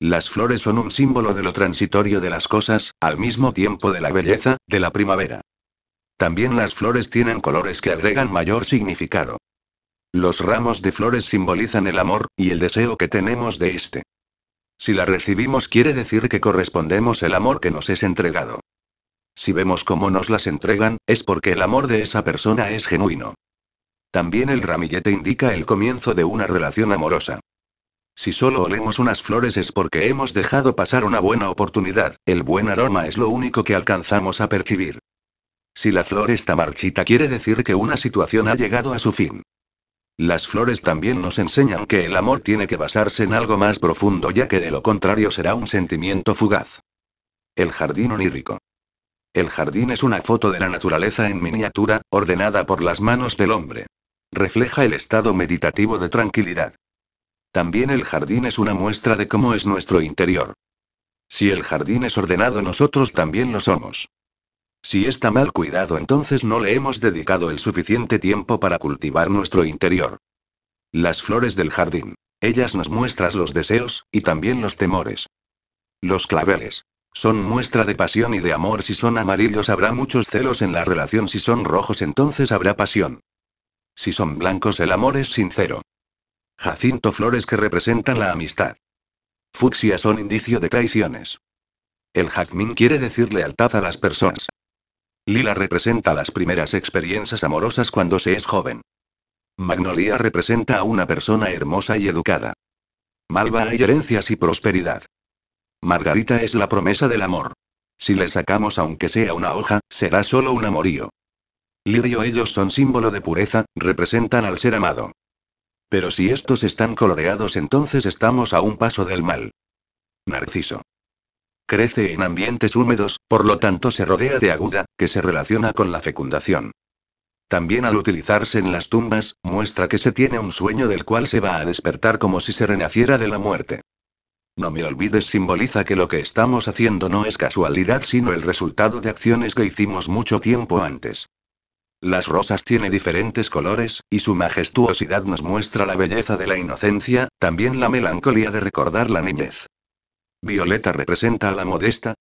Las flores son un símbolo de lo transitorio de las cosas, al mismo tiempo de la belleza, de la primavera. También las flores tienen colores que agregan mayor significado. Los ramos de flores simbolizan el amor, y el deseo que tenemos de éste. Si la recibimos quiere decir que correspondemos el amor que nos es entregado. Si vemos cómo nos las entregan, es porque el amor de esa persona es genuino. También el ramillete indica el comienzo de una relación amorosa. Si solo olemos unas flores es porque hemos dejado pasar una buena oportunidad, el buen aroma es lo único que alcanzamos a percibir. Si la flor está marchita quiere decir que una situación ha llegado a su fin. Las flores también nos enseñan que el amor tiene que basarse en algo más profundo ya que de lo contrario será un sentimiento fugaz. El jardín onírico. El jardín es una foto de la naturaleza en miniatura, ordenada por las manos del hombre. Refleja el estado meditativo de tranquilidad. También el jardín es una muestra de cómo es nuestro interior. Si el jardín es ordenado, nosotros también lo somos. Si está mal cuidado, entonces no le hemos dedicado el suficiente tiempo para cultivar nuestro interior. Las flores del jardín. Ellas nos muestran los deseos, y también los temores. Los claveles. Son muestra de pasión y de amor. Si son amarillos habrá muchos celos en la relación. Si son rojos entonces habrá pasión. Si son blancos el amor es sincero. Jacinto flores que representan la amistad. Fucsia son indicio de traiciones. El jazmín quiere decir lealtad a las personas. Lila representa las primeras experiencias amorosas cuando se es joven. Magnolia representa a una persona hermosa y educada. Malva hay herencias y prosperidad. Margarita es la promesa del amor. Si le sacamos aunque sea una hoja, será solo un amorío. Lirio ellos son símbolo de pureza, representan al ser amado. Pero si estos están coloreados entonces estamos a un paso del mal. Narciso. Crece en ambientes húmedos, por lo tanto se rodea de aguda, que se relaciona con la fecundación. También al utilizarse en las tumbas, muestra que se tiene un sueño del cual se va a despertar como si se renaciera de la muerte. No me olvides simboliza que lo que estamos haciendo no es casualidad sino el resultado de acciones que hicimos mucho tiempo antes. Las rosas tiene diferentes colores, y su majestuosidad nos muestra la belleza de la inocencia, también la melancolía de recordar la niñez. Violeta representa a la modesta,